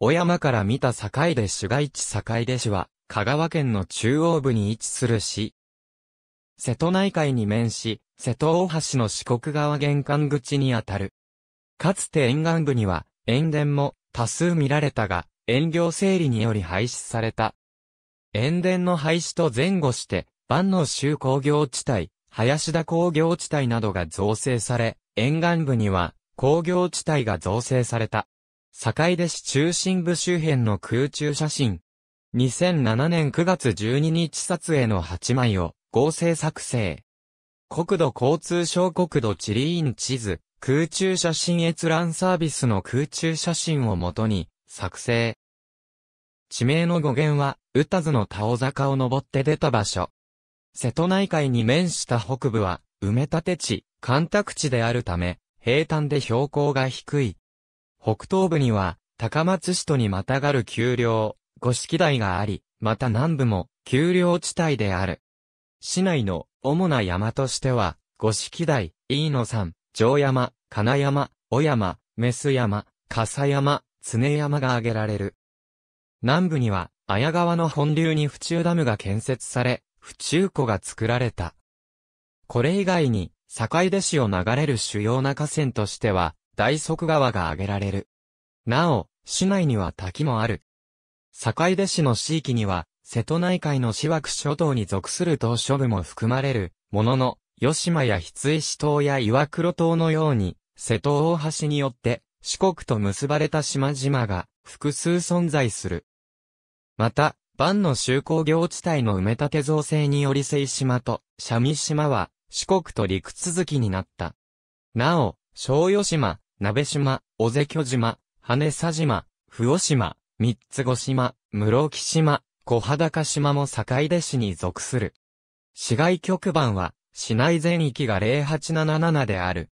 小山から見た境出市街地境出市は、香川県の中央部に位置する市。瀬戸内海に面し、瀬戸大橋の四国側玄関口にあたる。かつて沿岸部には、塩田も多数見られたが、塩領整理により廃止された。塩田の廃止と前後して、万能州工業地帯、林田工業地帯などが造成され、沿岸部には工業地帯が造成された。坂出市中心部周辺の空中写真。2007年9月12日撮影の8枚を合成作成。国土交通省国土地理院地図、空中写真閲覧サービスの空中写真をもとに作成。地名の語源は、宇多津の田尾坂を登って出た場所。瀬戸内海に面した北部は、埋め立て地、干拓地であるため、平坦で標高が低い。北東部には、高松市とにまたがる丘陵、五色台があり、また南部も、丘陵地帯である。市内の主な山としては、五色台、飯野山、城山、金山、小山、メス山、笠山、常山が挙げられる。南部には、綾川の本流に府中ダムが建設され、府中湖が作られた。これ以外に、坂出市を流れる主要な河川としては、大側川が挙げられる。なお、市内には滝もある。坂出市の地域には、瀬戸内海の四枠諸島に属する島諸部も含まれる、ものの、吉島や翡翠島や岩黒島のように、瀬戸大橋によって、四国と結ばれた島々が、複数存在する。また、万の就工業地帯の埋め立て造成により西島と三味島は四国と陸続きになった。なお、小与島、鍋島、尾瀬巨島、羽佐島、不尾島、三つ子島、室木島、小裸島も坂出市に属する。市街局番は、市内全域が0877である。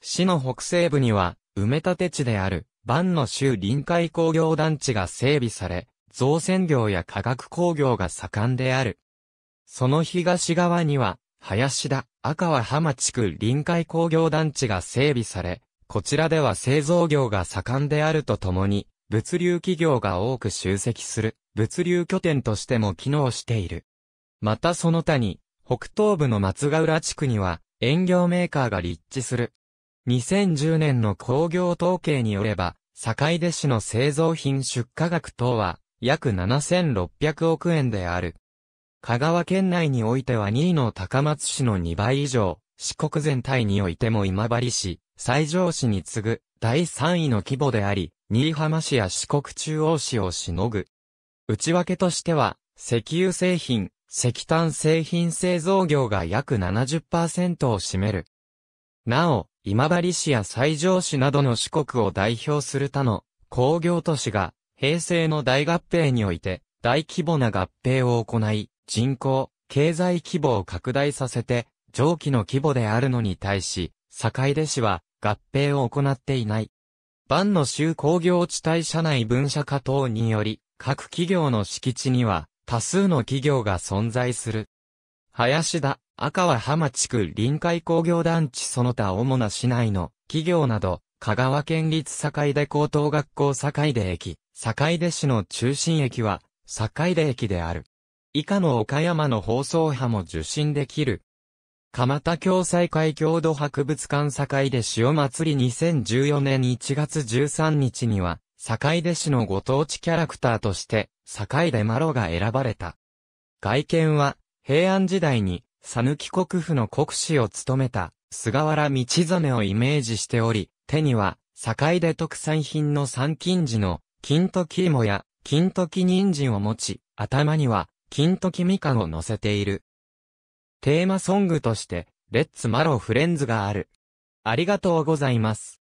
市の北西部には、埋め立て地である、万の州臨海工業団地が整備され、造船業や化学工業が盛んである。その東側には、林田、赤は浜地区臨海工業団地が整備され、こちらでは製造業が盛んであるとともに、物流企業が多く集積する、物流拠点としても機能している。またその他に、北東部の松ヶ浦地区には、営業メーカーが立地する。2010年の工業統計によれば、坂出市の製造品出荷額等は、約7600億円である。香川県内においては2位の高松市の2倍以上、四国全体においても今治市、西条市に次ぐ第3位の規模であり、新居浜市や四国中央市をしのぐ。内訳としては、石油製品、石炭製品製造業が約70%を占める。なお、今治市や西条市などの四国を代表する他の工業都市が平成の大合併において大規模な合併を行い、人口、経済規模を拡大させて上記の規模であるのに対し、坂出市は合併を行っていない。万の州工業地帯社内分社化等により、各企業の敷地には多数の企業が存在する。林田、赤は浜地区臨海工業団地その他主な市内の企業など、香川県立坂出高等学校坂出駅、坂出市の中心駅は坂出駅である。以下の岡山の放送波も受信できる蒲田共済会郷土博物館堺で塩祭り2014年1月13日には、堺出市のご当地キャラクターとして、堺出マロが選ばれた。外見は、平安時代に、さぬき国府の国司を務めた、菅原道真をイメージしており、手には、堺出特産品の三金寺の、金時芋や、金時人参を持ち、頭には、金時みかんを乗せている。テーマソングとして、レッツマロフレンズがある。ありがとうございます。